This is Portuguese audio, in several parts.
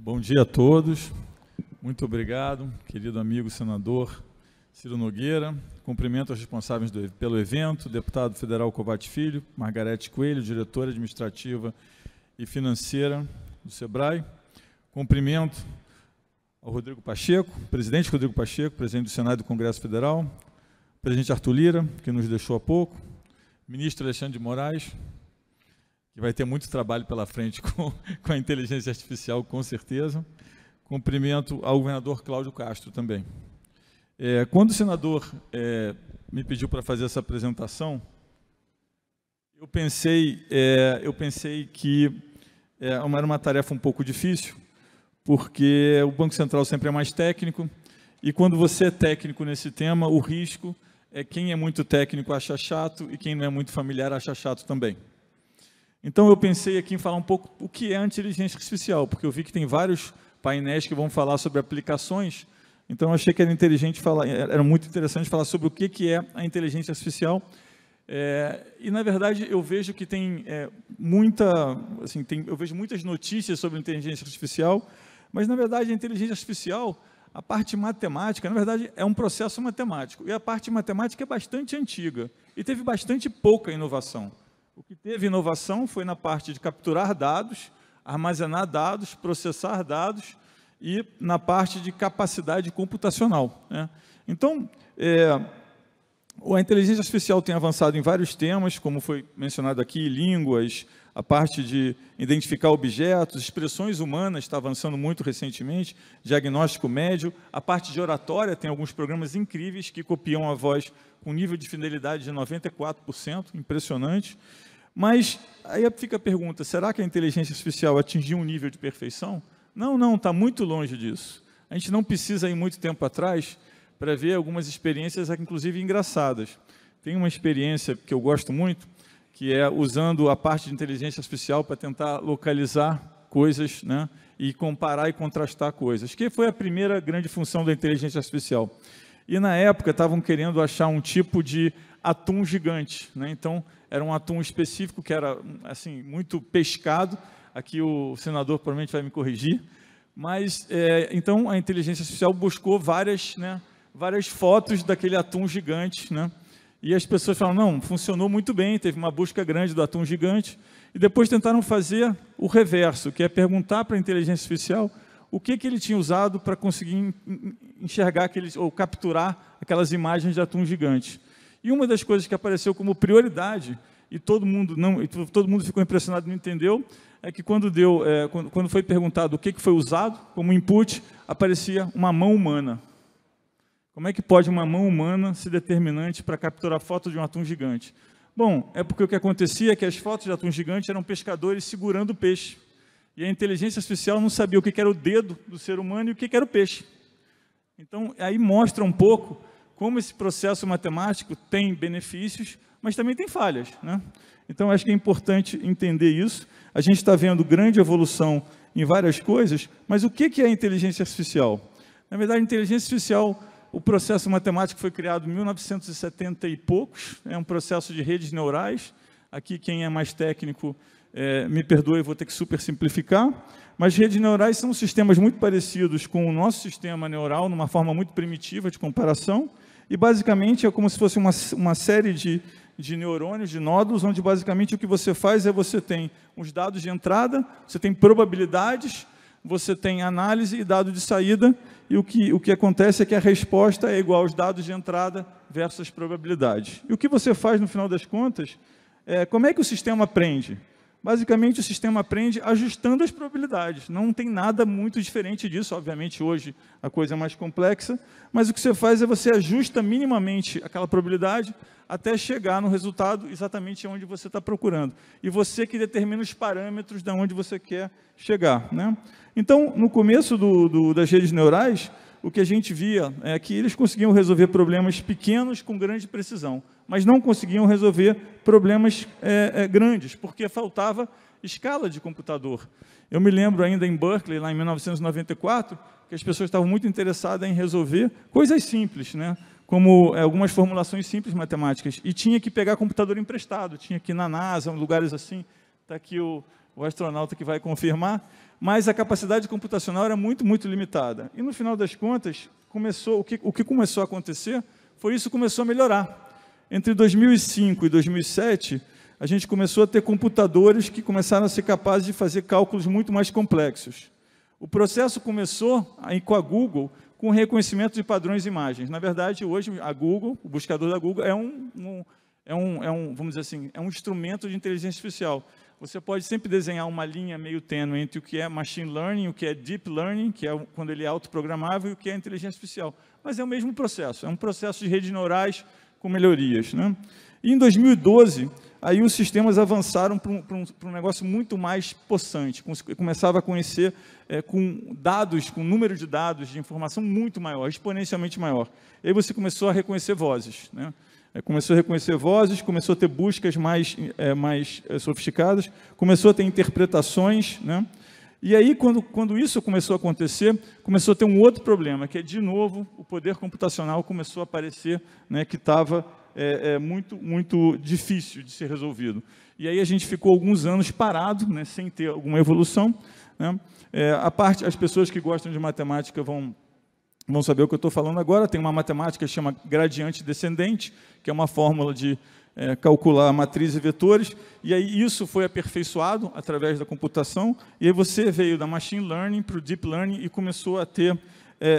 Bom dia a todos. Muito obrigado, querido amigo senador Ciro Nogueira. Cumprimento os responsáveis do, pelo evento, deputado federal Covate Filho, Margarete Coelho, diretora administrativa e financeira do SEBRAE. Cumprimento ao Rodrigo Pacheco, presidente Rodrigo Pacheco, presidente do Senado e do Congresso Federal, presidente Arthur Lira, que nos deixou há pouco, ministro Alexandre de Moraes, que vai ter muito trabalho pela frente com, com a inteligência artificial, com certeza. Cumprimento ao governador Cláudio Castro também. É, quando o senador é, me pediu para fazer essa apresentação, eu pensei, é, eu pensei que é, era uma tarefa um pouco difícil, porque o Banco Central sempre é mais técnico, e quando você é técnico nesse tema, o risco é quem é muito técnico acha chato e quem não é muito familiar acha chato também. Então eu pensei aqui em falar um pouco o que é a inteligência artificial, porque eu vi que tem vários painéis que vão falar sobre aplicações. Então eu achei que era inteligente falar, era muito interessante falar sobre o que que é a inteligência artificial. É, e na verdade eu vejo que tem é, muita, assim, tem, eu vejo muitas notícias sobre inteligência artificial, mas na verdade a inteligência artificial, a parte matemática, na verdade é um processo matemático e a parte matemática é bastante antiga e teve bastante pouca inovação. O que teve inovação foi na parte de capturar dados, armazenar dados, processar dados e na parte de capacidade computacional. Né? Então, é, a inteligência artificial tem avançado em vários temas, como foi mencionado aqui, línguas, a parte de identificar objetos, expressões humanas está avançando muito recentemente, diagnóstico médio, a parte de oratória tem alguns programas incríveis que copiam a voz com nível de fidelidade de 94%, impressionante. Mas aí fica a pergunta: será que a inteligência artificial atingiu um nível de perfeição? Não, não, está muito longe disso. A gente não precisa ir muito tempo atrás para ver algumas experiências, inclusive engraçadas. Tem uma experiência que eu gosto muito, que é usando a parte de inteligência artificial para tentar localizar coisas né, e comparar e contrastar coisas, que foi a primeira grande função da inteligência artificial. E na época estavam querendo achar um tipo de atum gigante, né? então era um atum específico que era assim muito pescado. Aqui o senador provavelmente vai me corrigir, mas é, então a inteligência artificial buscou várias, né, várias fotos daquele atum gigante, né? E as pessoas falam: não, funcionou muito bem, teve uma busca grande do atum gigante. E depois tentaram fazer o reverso, que é perguntar para a inteligência artificial o que, que ele tinha usado para conseguir enxergar aqueles, ou capturar aquelas imagens de atum gigante. E uma das coisas que apareceu como prioridade, e todo mundo, não, e todo mundo ficou impressionado e não entendeu, é que quando, deu, é, quando, quando foi perguntado o que, que foi usado como input, aparecia uma mão humana. Como é que pode uma mão humana ser determinante para capturar foto de um atum gigante? Bom, é porque o que acontecia é que as fotos de atum gigante eram pescadores segurando o peixe. E a inteligência artificial não sabia o que era o dedo do ser humano e o que era o peixe. Então, aí mostra um pouco como esse processo matemático tem benefícios, mas também tem falhas. Né? Então, acho que é importante entender isso. A gente está vendo grande evolução em várias coisas, mas o que é inteligência artificial? Na verdade, a inteligência artificial o processo matemático foi criado em 1970 e poucos, é um processo de redes neurais. Aqui, quem é mais técnico, é, me perdoe, vou ter que super simplificar. Mas redes neurais são sistemas muito parecidos com o nosso sistema neural, numa forma muito primitiva de comparação. E, basicamente, é como se fosse uma, uma série de, de neurônios, de nódulos, onde, basicamente, o que você faz é você tem os dados de entrada, você tem probabilidades, você tem análise e dado de saída, e o que, o que acontece é que a resposta é igual aos dados de entrada versus probabilidade. probabilidades. E o que você faz no final das contas, é, como é que o sistema aprende? Basicamente, o sistema aprende ajustando as probabilidades. Não tem nada muito diferente disso. Obviamente, hoje a coisa é mais complexa, mas o que você faz é você ajusta minimamente aquela probabilidade até chegar no resultado exatamente onde você está procurando. E você que determina os parâmetros de onde você quer chegar. Né? Então, no começo do, do, das redes neurais, o que a gente via é que eles conseguiam resolver problemas pequenos com grande precisão, mas não conseguiam resolver problemas é, é, grandes, porque faltava escala de computador. Eu me lembro ainda em Berkeley, lá em 1994, que as pessoas estavam muito interessadas em resolver coisas simples, né? como eh, algumas formulações simples matemáticas, e tinha que pegar computador emprestado, tinha que ir na NASA, lugares assim, está aqui o, o astronauta que vai confirmar, mas a capacidade computacional era muito, muito limitada. E no final das contas, começou o que, o que começou a acontecer foi isso começou a melhorar. Entre 2005 e 2007, a gente começou a ter computadores que começaram a ser capazes de fazer cálculos muito mais complexos. O processo começou aí com a Google com reconhecimento de padrões de imagens. Na verdade, hoje a Google, o buscador da Google, é um, um, é um, é um vamos dizer assim, é um instrumento de inteligência artificial. Você pode sempre desenhar uma linha meio tênue entre o que é machine learning, o que é deep learning, que é quando ele é autoprogramável, e o que é inteligência artificial. Mas é o mesmo processo, é um processo de redes neurais com melhorias. Né? E em 2012, aí os sistemas avançaram para um, um, negócio muito mais possante. Começava a conhecer é, com dados, com número de dados, de informação muito maior, exponencialmente maior. E aí você começou a reconhecer vozes. Né? É, começou a reconhecer vozes, começou a ter buscas mais, é, mais é, sofisticadas, começou a ter interpretações. Né? E aí, quando, quando isso começou a acontecer, começou a ter um outro problema, que é, de novo, o poder computacional começou a aparecer, né, que estava é, é muito, muito difícil de ser resolvido. E aí a gente ficou alguns anos parado, né, sem ter alguma evolução. Né? É, a parte, as pessoas que gostam de matemática vão vão saber o que eu estou falando agora. Tem uma matemática que chama gradiente descendente, que é uma fórmula de é, calcular matriz e vetores. E aí isso foi aperfeiçoado através da computação. E aí você veio da machine learning para o deep learning e começou a ter é,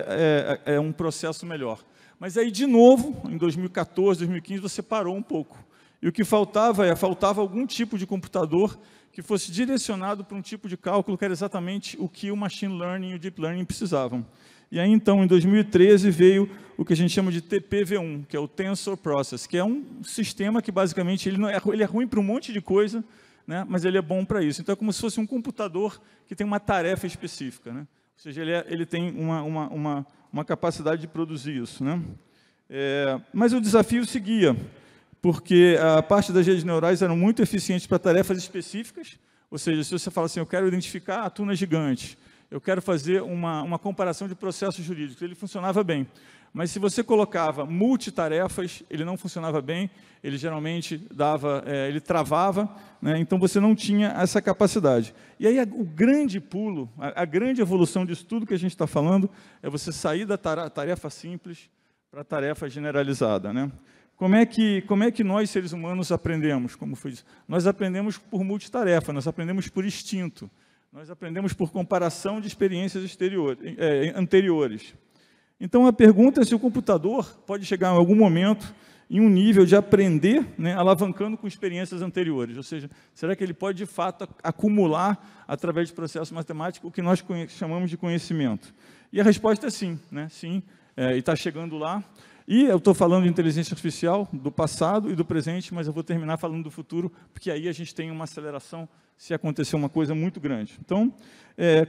é, é, é um processo melhor. Mas aí, de novo, em 2014, 2015, você parou um pouco. E o que faltava é, faltava algum tipo de computador que fosse direcionado para um tipo de cálculo que era exatamente o que o machine learning e o deep learning precisavam. E aí, então, em 2013, veio o que a gente chama de TPV1, que é o Tensor Process, que é um sistema que, basicamente, ele, é, ele é ruim para um monte de coisa, né, mas ele é bom para isso. Então, é como se fosse um computador que tem uma tarefa específica. Né? Ou seja, ele, é, ele tem uma, uma, uma uma capacidade de produzir isso. Né? É, mas o desafio seguia, porque a parte das redes neurais eram muito eficientes para tarefas específicas, ou seja, se você fala assim, eu quero identificar a tuna gigante, eu quero fazer uma, uma comparação de processos jurídicos, ele funcionava bem. Mas se você colocava multitarefas, ele não funcionava bem, ele geralmente dava, é, ele travava, né? então você não tinha essa capacidade. E aí a, o grande pulo, a, a, grande evolução disso tudo que a gente está falando, é você sair da tarefa simples para a tarefa generalizada. Né? Como, é que, como é que nós, seres humanos, aprendemos? Como foi isso? Nós aprendemos por multitarefa, nós aprendemos por instinto, nós aprendemos por comparação de experiências é, anteriores. Então a pergunta é se o computador pode chegar em algum momento em um nível de aprender, né, alavancando com experiências anteriores. Ou seja, será que ele pode de fato acumular através de processo matemático o que nós chamamos de conhecimento? E a resposta é sim, né? Sim, é, e está chegando lá. E eu estou falando de inteligência artificial do passado e do presente, mas eu vou terminar falando do futuro, porque aí a gente tem uma aceleração se acontecer uma coisa muito grande. Então, é,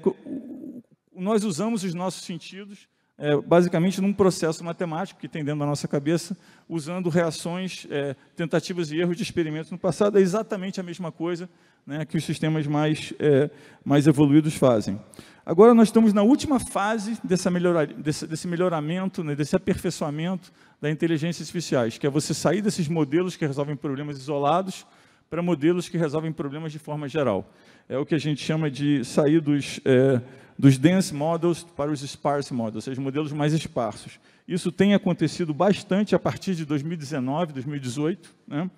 nós usamos os nossos sentidos é, basicamente num processo matemático que tem dentro da nossa cabeça, usando reações, é, tentativas e erros de experimentos no passado, é exatamente a mesma coisa né, que os sistemas mais, é, mais evoluídos fazem. Agora nós estamos na última fase dessa melhora, desse, desse melhoramento, né, desse aperfeiçoamento da inteligência artificial, que é você sair desses modelos que resolvem problemas isolados para modelos que resolvem problemas de forma geral. É o que a gente chama de sair dos é, dos dense models para os sparse models, ou seja, modelos mais esparsos. Isso tem acontecido bastante a partir de 2019, 2018. Né?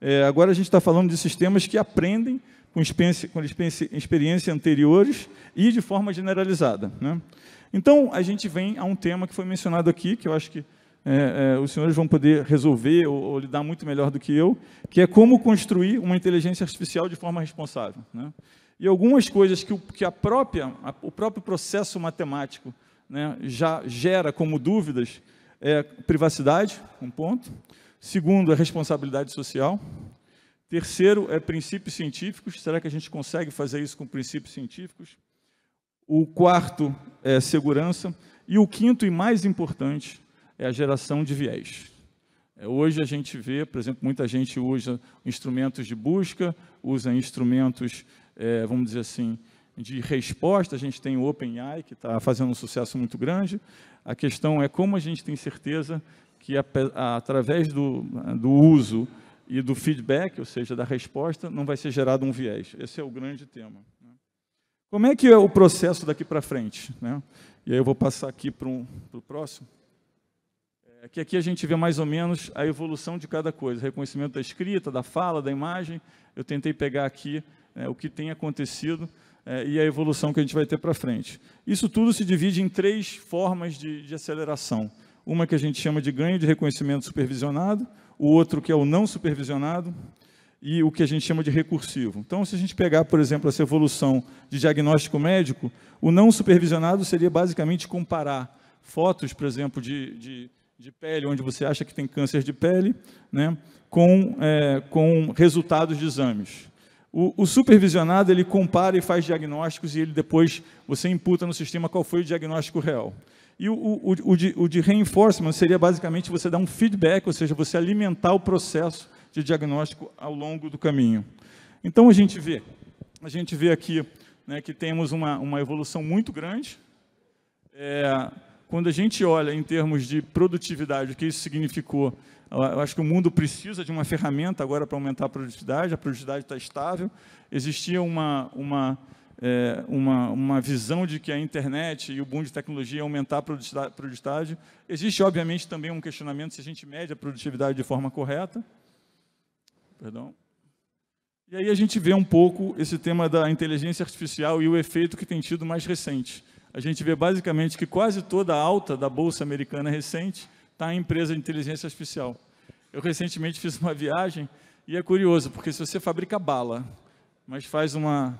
É, agora a gente está falando de sistemas que aprendem com, experiência, com experiência, anteriores e de forma generalizada. Né? Então, a gente vem a um tema que foi mencionado aqui, que eu acho que é, é, os senhores vão poder resolver ou, ou, lidar muito melhor do que eu, que é como construir uma inteligência artificial de forma responsável. Né? E algumas coisas que, o, que a própria, a, o próprio processo matemático né, já gera como dúvidas é privacidade, um ponto. Segundo, é responsabilidade social. Terceiro, é princípios científicos. Será que a gente consegue fazer isso com princípios científicos? O quarto é segurança. E o quinto e mais importante é a geração de viés. É, hoje a gente vê, por exemplo, muita gente usa instrumentos de busca, usa instrumentos é, vamos dizer assim, de resposta, a gente tem o OpenAI, que está fazendo um sucesso muito grande. A questão é como a gente tem certeza que, a, a, através do, do uso e do feedback, ou seja, da resposta, não vai ser gerado um viés. Esse é o grande tema. Né? Como é que é o processo daqui para frente? Né? E aí eu vou passar aqui para o próximo. É que aqui a gente vê mais ou menos a evolução de cada coisa, reconhecimento da escrita, da fala, da imagem. Eu tentei pegar aqui é, o que tem acontecido é, e a evolução que a gente vai ter para frente. Isso tudo se divide em três formas de, de aceleração. Uma que a gente chama de ganho de reconhecimento supervisionado, o outro que é o não supervisionado, e o que a gente chama de recursivo. Então, se a gente pegar, por exemplo, essa evolução de diagnóstico médico, o não supervisionado seria basicamente comparar fotos, por exemplo, de, de, de pele, onde você acha que tem câncer de pele, né, com, é, com resultados de exames. O, o, supervisionado ele compara e faz diagnósticos e ele depois você imputa no sistema qual foi o diagnóstico real. E o, o, o de, de, reinforcement seria basicamente você dar um feedback, ou seja, você alimentar o processo de diagnóstico ao longo do caminho. Então a gente vê, a gente vê aqui né, que temos uma, uma evolução muito grande. É, quando a gente olha em termos de produtividade, o que isso significou? Eu acho que o mundo precisa de uma ferramenta agora para aumentar a produtividade, a produtividade está estável. Existia uma, uma, é, uma, uma visão de que a internet e o boom de tecnologia ia aumentar a produtividade. Existe, obviamente, também um questionamento se a gente mede a produtividade de forma correta. Perdão. E aí a gente vê um pouco esse tema da inteligência artificial e o efeito que tem tido mais recente a gente vê basicamente que quase toda a alta da bolsa americana recente está em empresa de inteligência artificial. Eu recentemente fiz uma viagem e é curioso, porque se você fabrica bala, mas faz uma,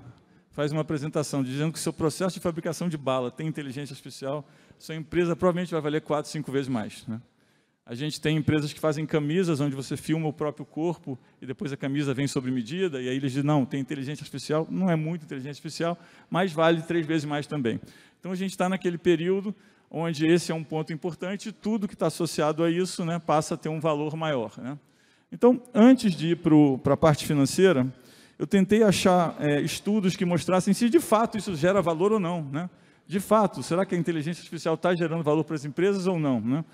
faz uma apresentação dizendo que o seu processo de fabricação de bala tem inteligência artificial, sua empresa provavelmente vai valer 4, 5 vezes mais. Né? A gente tem empresas que fazem camisas onde você filma o próprio corpo e depois a camisa vem sobre medida, e aí eles dizem, não, tem inteligência artificial, não é muito inteligência artificial, mas vale três vezes mais também. Então a gente está naquele período onde esse é um ponto importante, e tudo que está associado a isso né, passa a ter um valor maior. Né? Então, antes de ir para a parte financeira, eu tentei achar é, estudos que mostrassem se de fato isso gera valor ou não. Né? De fato, será que a inteligência artificial está gerando valor para as empresas ou não? Né?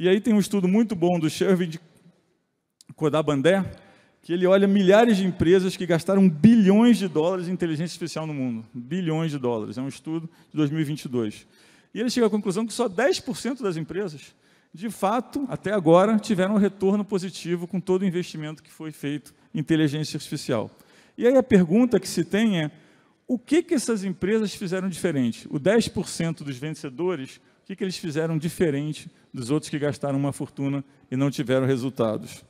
E aí tem um estudo muito bom do Sherwin Kodabandé, que ele olha milhares de empresas que gastaram bilhões de dólares em inteligência artificial no mundo. Bilhões de dólares. É um estudo de 2022. E ele chega à conclusão que só 10% das empresas, de fato, até agora, tiveram um retorno positivo com todo o investimento que foi feito em inteligência artificial. E aí a pergunta que se tem é: o que, que essas empresas fizeram diferente? O 10% dos vencedores que, que eles fizeram diferente dos outros que gastaram uma fortuna e não tiveram resultados?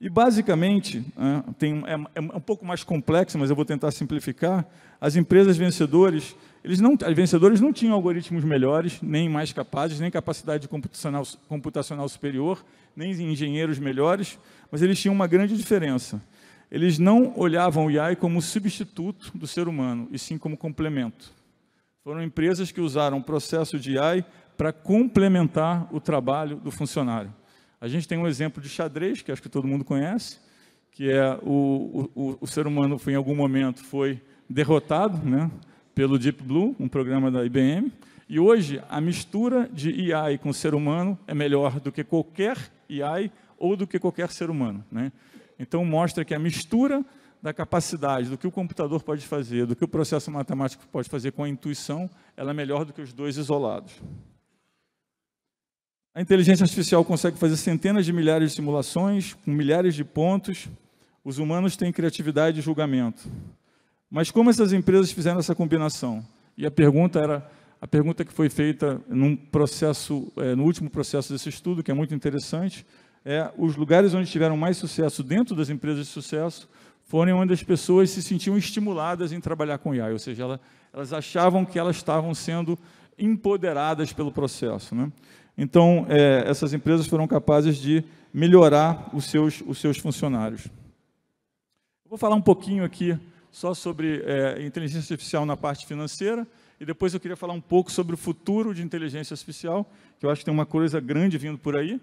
E basicamente, é, tem, é, é, um pouco mais complexo, mas eu vou tentar simplificar. As empresas vencedores, eles não, as vencedores não tinham algoritmos melhores, nem mais capazes, nem capacidade computacional, computacional superior, nem engenheiros melhores, mas eles tinham uma grande diferença. Eles não olhavam o AI como substituto do ser humano, e sim como complemento. Foram empresas que usaram o processo de AI para complementar o trabalho do funcionário. A gente tem um exemplo de xadrez, que acho que todo mundo conhece, que é o, o, o ser humano foi, em algum momento foi derrotado né, pelo Deep Blue, um programa da IBM, e hoje a mistura de AI com ser humano é melhor do que qualquer AI ou do que qualquer ser humano. Né? Então mostra que a mistura da capacidade, do que o computador pode fazer, do que o processo matemático pode fazer com a intuição, ela é melhor do que os dois isolados. A inteligência artificial consegue fazer centenas de milhares de simulações, com milhares de pontos. Os humanos têm criatividade e julgamento. Mas como essas empresas fizeram essa combinação? E a pergunta era a pergunta que foi feita processo, é, no último processo desse estudo, que é muito interessante, é os lugares onde tiveram mais sucesso dentro das empresas de sucesso foram onde as pessoas se sentiam estimuladas em trabalhar com IA. ou seja, ela, elas achavam que elas estavam sendo empoderadas pelo processo. Né? Então, é, essas empresas foram capazes de melhorar os seus, os seus funcionários. Vou falar um pouquinho aqui só sobre é, inteligência artificial na parte financeira, e depois eu queria falar um pouco sobre o futuro de inteligência artificial, que eu acho que tem uma coisa grande vindo por aí,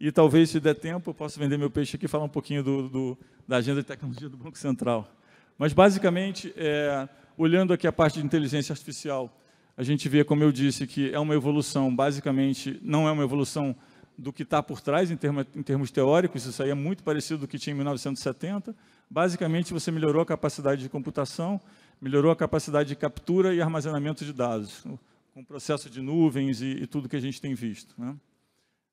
e talvez, se der tempo, eu possa vender meu peixe aqui e falar um pouquinho do, do, da agenda de tecnologia do Banco Central. Mas, basicamente, é, olhando aqui a parte de inteligência artificial, a gente vê, como eu disse, que é uma evolução, basicamente, não é uma evolução do que está por trás em, termo, em termos teóricos, isso aí é muito parecido do que tinha em 1970. Basicamente, você melhorou a capacidade de computação, melhorou a capacidade de captura e armazenamento de dados, com o processo de nuvens e, e tudo que a gente tem visto. Né?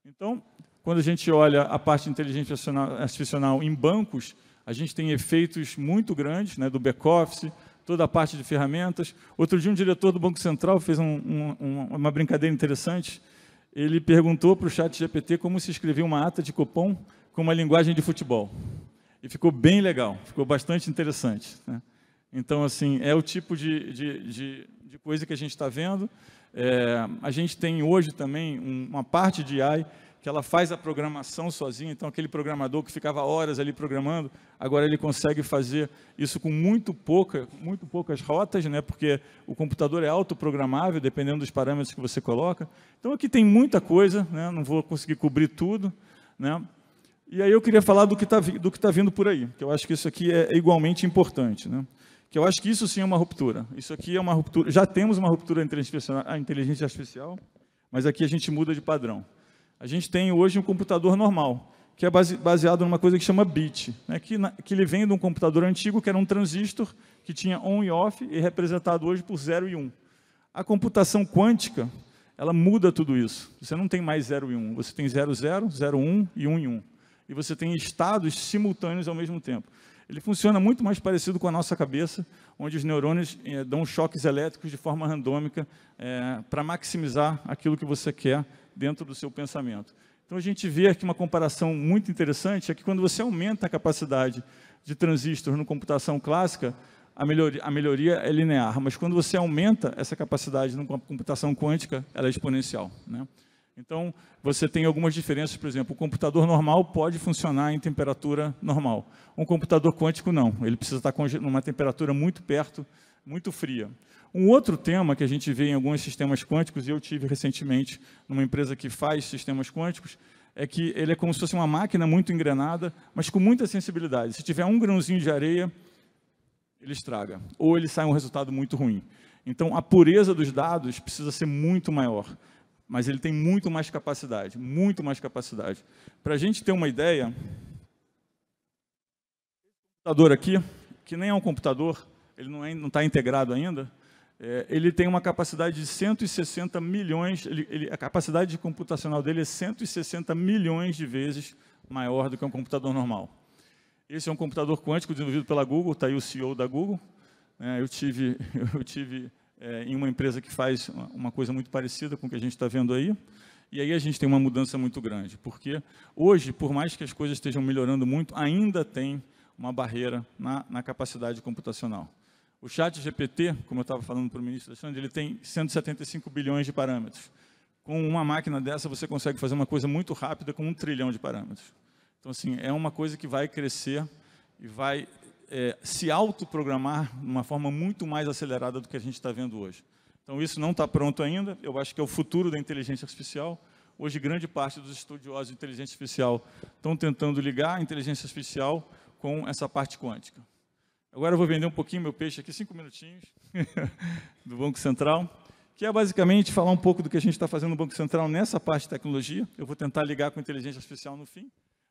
Então, quando a gente olha a parte de inteligência artificial em bancos, a gente tem efeitos muito grandes né, do back-office, toda a parte de ferramentas. Outro dia, um diretor do Banco Central fez um, um, uma brincadeira interessante. Ele perguntou para o chat GPT como se escrevia uma ata de copom com uma linguagem de futebol. E ficou bem legal, ficou bastante interessante. Né? Então, assim, é o tipo de, de, de, de coisa que a gente está vendo. É, a gente tem hoje também uma parte de AI que ela faz a programação sozinha, então aquele programador que ficava horas ali programando, agora ele consegue fazer isso com muito, pouca, muito poucas rotas, né, porque o computador é autoprogramável, dependendo dos parâmetros que você coloca. Então aqui tem muita coisa, né, não vou conseguir cobrir tudo. Né, e aí eu queria falar do que está tá vindo por aí, que eu acho que isso aqui é igualmente importante. Né que eu acho que isso sim é uma ruptura. Isso aqui é uma ruptura. Já temos uma ruptura entre a inteligência artificial, mas aqui a gente muda de padrão. A gente tem hoje um computador normal, que é baseado numa coisa que chama bit, né, que, na, que ele vem de um computador antigo, que era um transistor, que tinha on e off, e representado hoje por 0 e 1. Um. A computação quântica, ela muda tudo isso. Você não tem mais 0 e 1, um. você tem 0, 0, 0, 1 e 1 um e 1. Um. E você tem estados simultâneos ao mesmo tempo. Ele funciona muito mais parecido com a nossa cabeça onde os neurônios eh, dão choques elétricos de forma randômica eh, para maximizar aquilo que você quer dentro do seu pensamento. Então a gente vê aqui uma comparação muito interessante, é que quando você aumenta a capacidade de transistores no computação clássica, a melhoria, a melhoria, é linear, mas quando você aumenta essa capacidade na computação quântica, ela é exponencial. Né? Então, você tem algumas diferenças, por exemplo, o computador normal pode funcionar em temperatura normal. Um computador quântico não, ele precisa estar numa temperatura muito perto, muito fria. Um outro tema que a gente vê em alguns sistemas quânticos, e eu tive recentemente numa empresa que faz sistemas quânticos, é que ele é como se fosse uma máquina muito engrenada, mas com muita sensibilidade. Se tiver um grãozinho de areia, ele estraga, ou ele sai um resultado muito ruim. Então, a pureza dos dados precisa ser muito maior mas ele tem muito mais capacidade, muito mais capacidade. Para a gente ter uma ideia, o computador aqui, que nem é um computador, ele não está é, tá integrado ainda, é, ele tem uma capacidade de 160 milhões, ele, ele, a capacidade computacional dele é 160 milhões de vezes maior do que um computador normal. Esse é um computador quântico desenvolvido pela Google, está aí o CEO da Google. É, eu tive, eu tive é, em uma empresa que faz uma coisa muito parecida com o que a gente está vendo aí. E aí a gente tem uma mudança muito grande, porque hoje, por mais que as coisas estejam melhorando muito, ainda tem uma barreira na, na capacidade computacional. O chat GPT, como eu estava falando para o ministro Alexandre, ele tem 175 bilhões de parâmetros. Com uma máquina dessa, você consegue fazer uma coisa muito rápida com um trilhão de parâmetros. Então, assim, é uma coisa que vai crescer e vai é, se autoprogramar de uma forma muito mais acelerada do que a gente está vendo hoje. Então, isso não está pronto ainda, eu acho que é o futuro da inteligência artificial. Hoje, grande parte dos estudiosos de inteligência artificial estão tentando ligar a inteligência artificial com essa parte quântica. Agora eu vou vender um pouquinho meu peixe aqui, cinco minutinhos, do Banco Central, que é basicamente falar um pouco do que a gente está fazendo no Banco Central nessa parte de tecnologia. Eu vou tentar ligar com inteligência artificial no fim.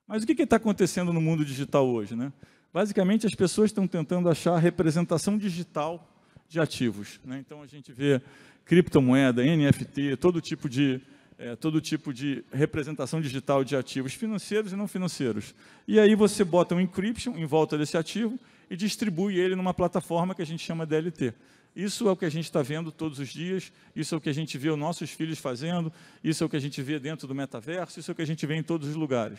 Mas o que está acontecendo no mundo digital hoje? Né? Basicamente, as pessoas estão tentando achar a representação digital de ativos. Né? Então, a gente vê criptomoeda, NFT, todo tipo de é, todo tipo de representação digital de ativos financeiros e não financeiros. E aí você bota um encryption em volta desse ativo e distribui ele numa plataforma que a gente chama DLT. Isso é o que a gente está vendo todos os dias, isso é o que a gente vê os nossos filhos fazendo, isso é o que a gente vê dentro do metaverso, isso é o que a gente vê em todos os lugares.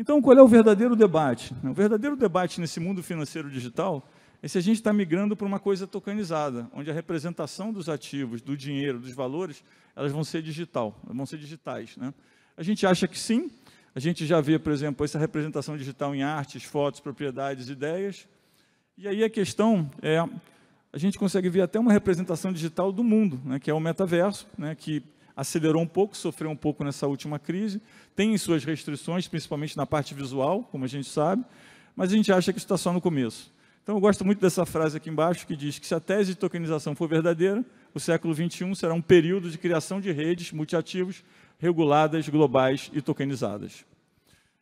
Então, qual é o verdadeiro debate? O verdadeiro debate nesse mundo financeiro digital é se a gente está migrando para uma coisa tokenizada, onde a representação dos ativos, do dinheiro, dos valores, elas vão ser digital, vão ser digitais. Né? A gente acha que sim, a gente já vê, por exemplo, essa representação digital em artes, fotos, propriedades, ideias. E aí a questão é, a gente consegue ver até uma representação digital do mundo, né, que é o metaverso, né, que acelerou um pouco, sofreu um pouco nessa última crise, tem suas restrições, principalmente na parte visual, como a gente sabe, mas a gente acha que está só no começo. Então eu gosto muito dessa frase aqui embaixo que diz que se a tese de tokenização for verdadeira, o século XXI será um período de criação de redes multiativos reguladas, globais e tokenizadas.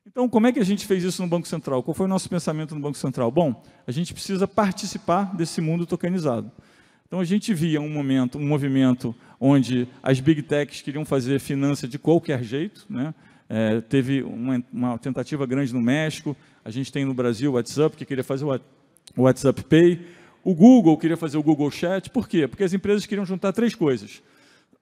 Então, como é que a gente fez isso no Banco Central? Qual foi o nosso pensamento no Banco Central? Bom, a gente precisa participar desse mundo tokenizado. Então a gente via um momento, um movimento onde as big techs queriam fazer finança de qualquer jeito, né? É, teve uma, uma, tentativa grande no México, a gente tem no Brasil o WhatsApp que queria fazer o WhatsApp Pay, o Google queria fazer o Google Chat, por quê? Porque as empresas queriam juntar três coisas,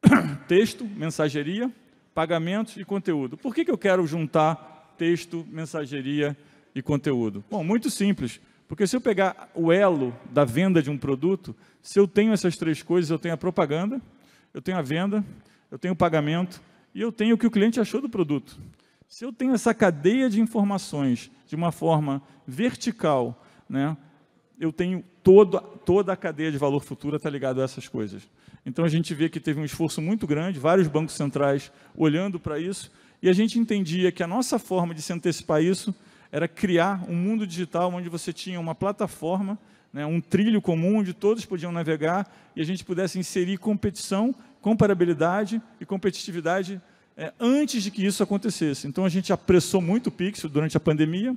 texto, mensageria, pagamentos e conteúdo. Por que, que eu quero juntar texto, mensageria e conteúdo? Bom, muito simples, porque se eu pegar o elo da venda de um produto, se eu tenho essas três coisas, eu tenho a propaganda, eu tenho a venda, eu tenho o pagamento e eu tenho o que o cliente achou do produto. Se eu tenho essa cadeia de informações de uma forma vertical, né, eu tenho todo, toda a cadeia de valor futuro está ligada a essas coisas. Então a gente vê que teve um esforço muito grande, vários bancos centrais olhando para isso, e a gente entendia que a nossa forma de se antecipar isso era criar um mundo digital onde você tinha uma plataforma, né, um trilho comum onde todos podiam navegar e a gente pudesse inserir competição, comparabilidade e competitividade é, antes de que isso acontecesse. Então a gente apressou muito o Pix durante a pandemia,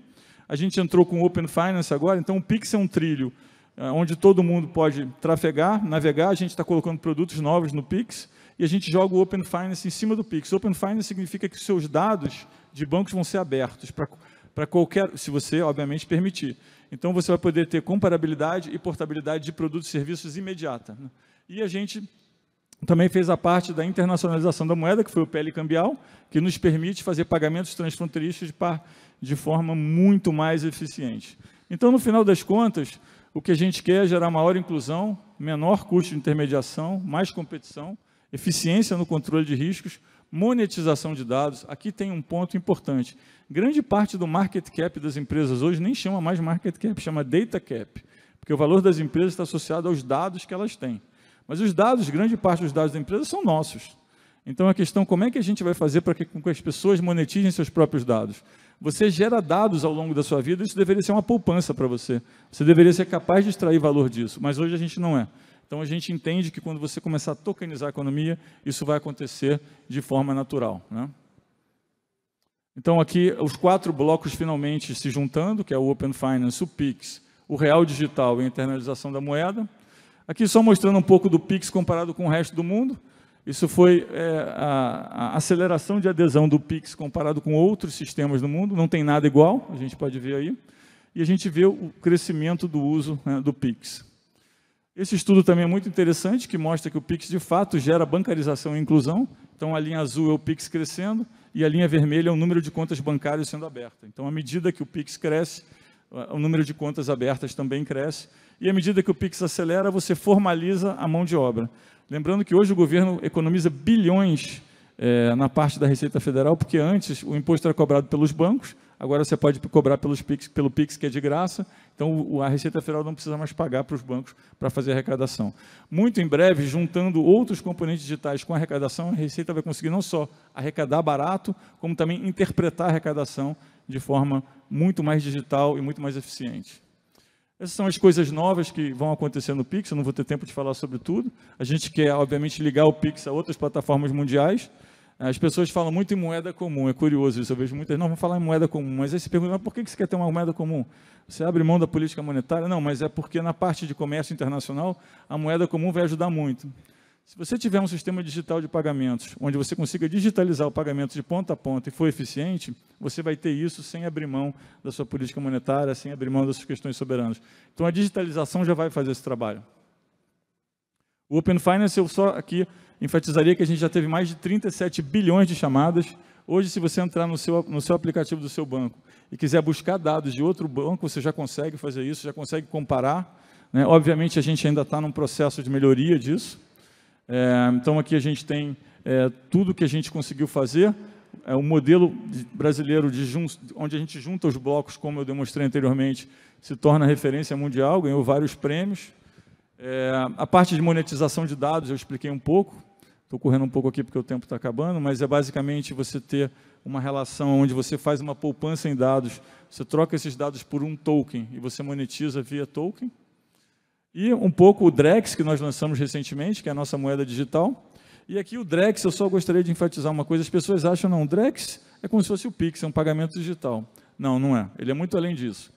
a gente entrou com o Open Finance agora, então o Pix é um trilho é, onde todo mundo pode trafegar, navegar, a gente está colocando produtos novos no Pix e a gente joga o Open Finance em cima do Pix. Open Finance significa que seus dados de bancos vão ser abertos para para qualquer, se você obviamente permitir. Então você vai poder ter comparabilidade e portabilidade de produtos e serviços imediata. Né? E a gente também fez a parte da internacionalização da moeda, que foi o PL cambial, que nos permite fazer pagamentos transfronteiriços de, de forma muito mais eficiente. Então, no final das contas, o que a gente quer é gerar maior inclusão, menor custo de intermediação, mais competição, eficiência no controle de riscos, Monetização de dados, aqui tem um ponto importante. Grande parte do market cap das empresas hoje nem chama mais market cap, chama data cap, porque o valor das empresas está associado aos dados que elas têm. Mas os dados, grande parte dos dados da empresa são nossos. Então a questão como é que a gente vai fazer para que, que as pessoas monetizem seus próprios dados? Você gera dados ao longo da sua vida, isso deveria ser uma poupança para você. Você deveria ser capaz de extrair valor disso, mas hoje a gente não é. Então a gente entende que quando você começar a tokenizar a economia, isso vai acontecer de forma natural. Né? Então aqui os quatro blocos finalmente se juntando, que é o Open Finance, o PIX, o Real Digital e a internalização da moeda. Aqui só mostrando um pouco do PIX comparado com o resto do mundo. Isso foi é, a, a, aceleração de adesão do PIX comparado com outros sistemas no mundo. Não tem nada igual, a gente pode ver aí. E a gente vê o crescimento do uso né, do PIX. Esse estudo também é muito interessante, que mostra que o PIX de fato gera bancarização e inclusão. Então a linha azul é o PIX crescendo e a linha vermelha é o número de contas bancárias sendo aberta. Então à medida que o PIX cresce, o número de contas abertas também cresce. E à medida que o PIX acelera, você formaliza a mão de obra. Lembrando que hoje o governo economiza bilhões é, na parte da Receita Federal, porque antes o imposto era cobrado pelos bancos, Agora você pode cobrar pelos PIX, pelo PIX, que é de graça. Então a Receita Federal não precisa mais pagar para os bancos para fazer arrecadação. Muito em breve, juntando outros componentes digitais com a arrecadação, a Receita vai conseguir não só arrecadar barato, como também interpretar a arrecadação de forma muito mais digital e muito mais eficiente. Essas são as coisas novas que vão acontecer no Pix, eu não vou ter tempo de falar sobre tudo. A gente quer, obviamente, ligar o Pix a outras plataformas mundiais. As pessoas falam muito em moeda comum, é curioso isso. Eu vejo muitas, não, vamos falar em moeda comum, mas aí se pergunta, mas por que você quer ter uma moeda comum? Você abre mão da política monetária? Não, mas é porque na parte de comércio internacional, a moeda comum vai ajudar muito. Se você tiver um sistema digital de pagamentos, onde você consiga digitalizar o pagamento de ponta a ponta e for eficiente, você vai ter isso sem abrir mão da sua política monetária, sem abrir mão das suas questões soberanas. Então a digitalização já vai fazer esse trabalho. O Open Finance, eu só aqui enfatizaria que a gente já teve mais de 37 bilhões de chamadas. Hoje, se você entrar no seu, no seu aplicativo do seu banco e quiser buscar dados de outro banco, você já consegue fazer isso, já consegue comparar. Né? Obviamente, a gente ainda está num processo de melhoria disso. É, então, aqui a gente tem é, tudo que a gente conseguiu fazer. É um modelo brasileiro de jun... onde a gente junta os blocos, como eu demonstrei anteriormente, se torna referência mundial, ganhou vários prêmios. É, a parte de monetização de dados eu expliquei um pouco, estou correndo um pouco aqui porque o tempo está acabando, mas é basicamente você ter uma relação onde você faz uma poupança em dados, você troca esses dados por um token e você monetiza via token. E um pouco o Drex, que nós lançamos recentemente, que é a nossa moeda digital. E aqui o Drex, eu só gostaria de enfatizar uma coisa, as pessoas acham, não, o Drex é como se fosse o Pix, é um pagamento digital. Não, não é. Ele é muito além disso.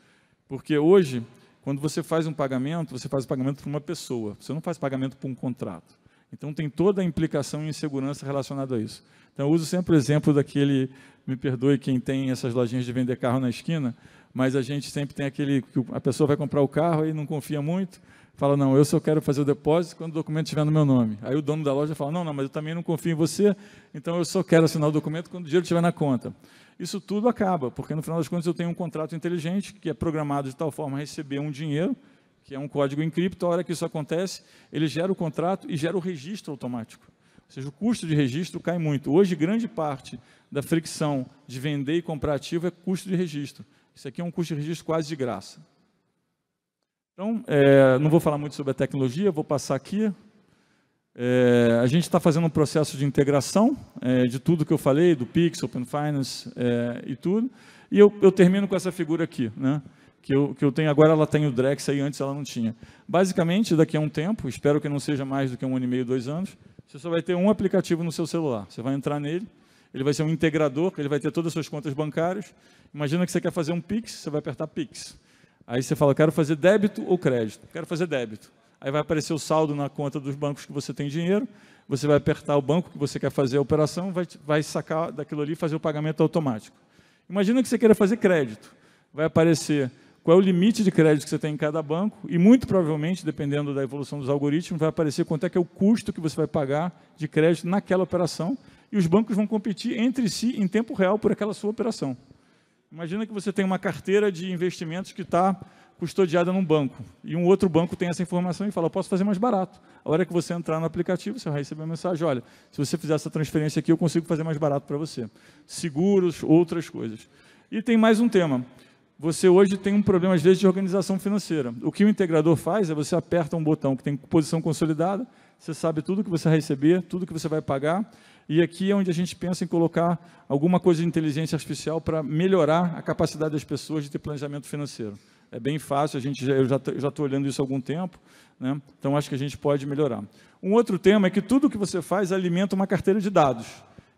Porque hoje, quando você faz um pagamento, você faz o pagamento para uma pessoa, você não faz pagamento para um contrato. Então tem toda a implicação e insegurança relacionada a isso. Então eu uso sempre o exemplo daquele, me perdoe quem tem essas lojinhas de vender carro na esquina, mas a gente sempre tem aquele que a pessoa vai comprar o carro e não confia muito, fala não, eu só quero fazer o depósito quando o documento estiver no meu nome. Aí o dono da loja fala não, não, mas eu também não confio em você, então eu só quero assinar o documento quando o dinheiro estiver na conta isso tudo acaba, porque no final das contas eu tenho um contrato inteligente que é programado de tal forma a receber um dinheiro, que é um código encripto, a hora que isso acontece, ele gera o contrato e gera o registro automático. Ou seja, o custo de registro cai muito. Hoje, grande parte da fricção de vender e comprar ativo é custo de registro. Isso aqui é um custo de registro quase de graça. Então, é, não vou falar muito sobre a tecnologia, vou passar aqui. É, a gente está fazendo um processo de integração é, de tudo que eu falei, do Pix, Open Finance é, e tudo. E eu, eu, termino com essa figura aqui, né? que, eu, que eu tenho agora, ela tem o Drex aí, antes ela não tinha. Basicamente, daqui a um tempo, espero que não seja mais do que um ano e meio, dois anos, você só vai ter um aplicativo no seu celular. Você vai entrar nele, ele vai ser um integrador, ele vai ter todas as suas contas bancárias. Imagina que você quer fazer um Pix, você vai apertar Pix. Aí você fala, quero fazer débito ou crédito? Quero fazer débito aí vai aparecer o saldo na conta dos bancos que você tem dinheiro, você vai apertar o banco que você quer fazer a operação, vai, vai sacar daquilo ali e fazer o pagamento automático. Imagina que você queira fazer crédito. Vai aparecer qual é o limite de crédito que você tem em cada banco e, muito provavelmente, dependendo da evolução dos algoritmos, vai aparecer quanto é que é o custo que você vai pagar de crédito naquela operação e os bancos vão competir entre si em tempo real por aquela sua operação. Imagina que você tem uma carteira de investimentos que está custodiada num banco, e um outro banco tem essa informação e fala, posso fazer mais barato. A hora que você entrar no aplicativo, você vai receber uma mensagem, olha, se você fizer essa transferência aqui, eu consigo fazer mais barato para você. Seguros, outras coisas. E tem mais um tema. Você hoje tem um problema, às vezes, de organização financeira. O que o integrador faz é você aperta um botão que tem posição consolidada, você sabe tudo que você vai receber, tudo que você vai pagar, e aqui é onde a gente pensa em colocar alguma coisa de inteligência artificial para melhorar a capacidade das pessoas de ter planejamento financeiro. É bem fácil, a gente já, eu já estou olhando isso há algum tempo, né? então acho que a gente pode melhorar. Um outro tema é que tudo que você faz alimenta uma carteira de dados.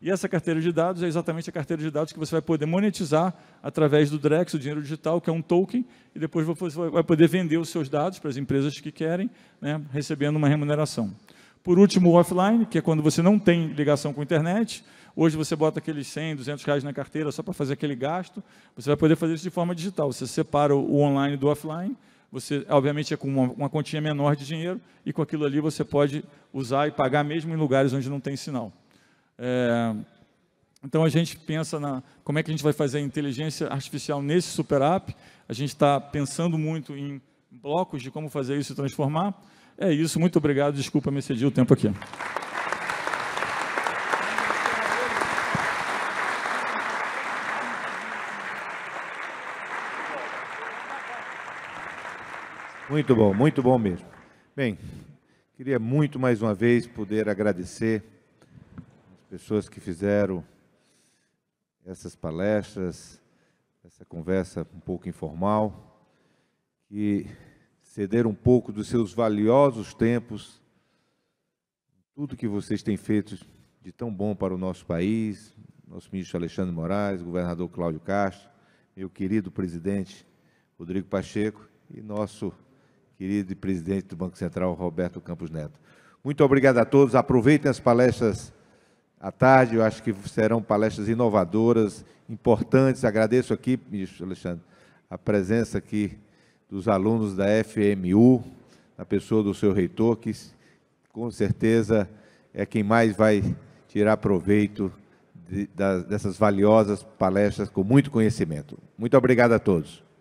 E essa carteira de dados é exatamente a carteira de dados que você vai poder monetizar através do Drex, o dinheiro digital, que é um token, e depois você vai poder vender os seus dados para as empresas que querem, né, recebendo uma remuneração. Por último, o offline, que é quando você não tem ligação com a internet. Hoje você bota aqueles 100, 200 reais na carteira só para fazer aquele gasto. Você vai poder fazer isso de forma digital. Você separa o online do offline. Você, obviamente, é com uma, uma menor de dinheiro e com aquilo ali você pode usar e pagar mesmo em lugares onde não tem sinal. É, então a gente pensa na como é que a gente vai fazer a inteligência artificial nesse super app. A gente está pensando muito em blocos de como fazer isso e transformar. É isso, muito obrigado. Desculpa me ceder o tempo aqui. Muito bom, muito bom mesmo. Bem, queria muito mais uma vez poder agradecer as pessoas que fizeram essas palestras, essa conversa um pouco informal, que ceder um pouco dos seus valiosos tempos, tudo que vocês têm feito de tão bom para o nosso país, nosso ministro Alexandre Moraes, governador Cláudio Castro, meu querido presidente Rodrigo Pacheco e nosso querido presidente do Banco Central, Roberto Campos Neto. Muito obrigado a todos. Aproveitem as palestras à tarde, eu acho que serão palestras inovadoras, importantes. Agradeço aqui, ministro Alexandre, a presença aqui dos alunos da FMU, na pessoa do seu reitor, que com certeza é quem mais vai tirar proveito de, dessas valiosas palestras com muito conhecimento. Muito obrigado a todos.